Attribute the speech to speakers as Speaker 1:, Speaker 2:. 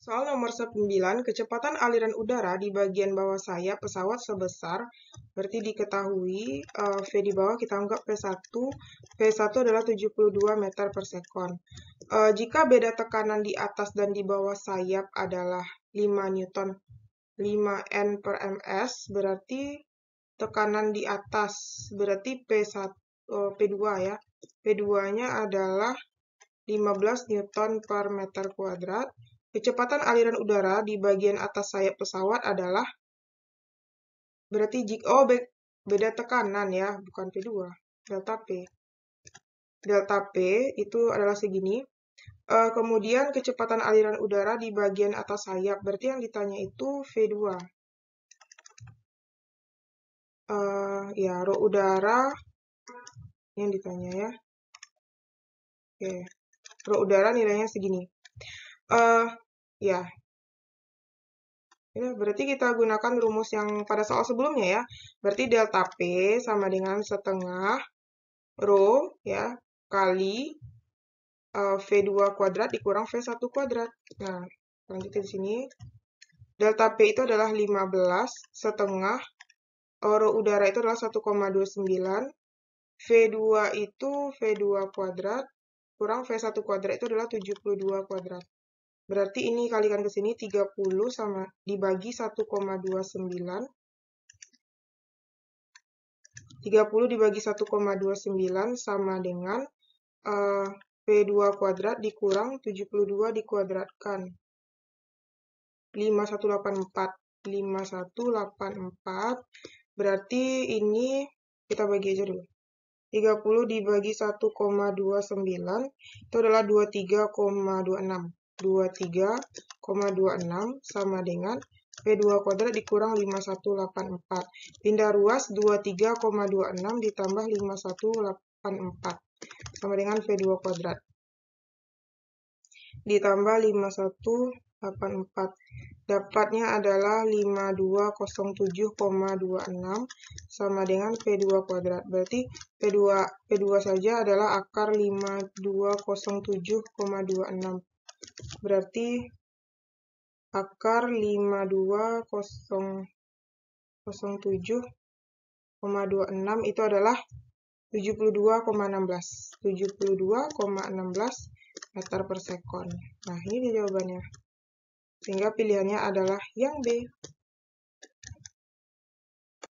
Speaker 1: Soal nomor 9, kecepatan aliran udara di bagian bawah sayap pesawat sebesar, berarti diketahui uh, V di bawah kita anggap P1, P1 adalah 72 meter per sekon. Uh, jika beda tekanan di atas dan di bawah sayap adalah 5 Newton, 5 N per ms, berarti tekanan di atas, berarti P1, uh, P2 ya, P2-nya adalah 15 Newton per meter kuadrat, Kecepatan aliran udara di bagian atas sayap pesawat adalah berarti jika oh be, beda tekanan ya, bukan P2, delta P. Delta P itu adalah segini. E, kemudian kecepatan aliran udara di bagian atas sayap, berarti yang ditanya itu V2. E, eh, ya, rho udara yang ditanya ya. Oke. Rho udara nilainya segini uh, ya Ya, berarti kita gunakan rumus yang pada soal sebelumnya ya. Berarti delta P sama dengan setengah rho ya kali uh, eh, V2 kuadrat dikurang V1 kuadrat. Nah, lanjutnya di sini. Delta P itu adalah 15 setengah. Eh, rho udara itu adalah 1,29. V2 itu V2 kuadrat kurang V1 kuadrat itu adalah 72 kuadrat. Berarti ini kalikan ke sini 30 sama dibagi 1,29. 30 dibagi 1,29 sama dengan uh, eh, P2 kuadrat dikurang 72 dikuadratkan. 5184. 5184. Berarti ini kita bagi aja dulu. 30 dibagi 1,29 itu adalah 23,26. 23,26 sama dengan P2 kuadrat dikurang 5184. Pindah ruas 23,26 ditambah 5184 sama dengan P2 kuadrat. Ditambah 5184. Dapatnya adalah 5207,26 sama dengan P2 kuadrat. Berarti P2, P2 saja adalah akar 5207,26. Berarti akar lima dua itu adalah 72,16 72,16 meter per sekon. Nah, ini jawabannya. Sehingga pilihannya adalah yang B.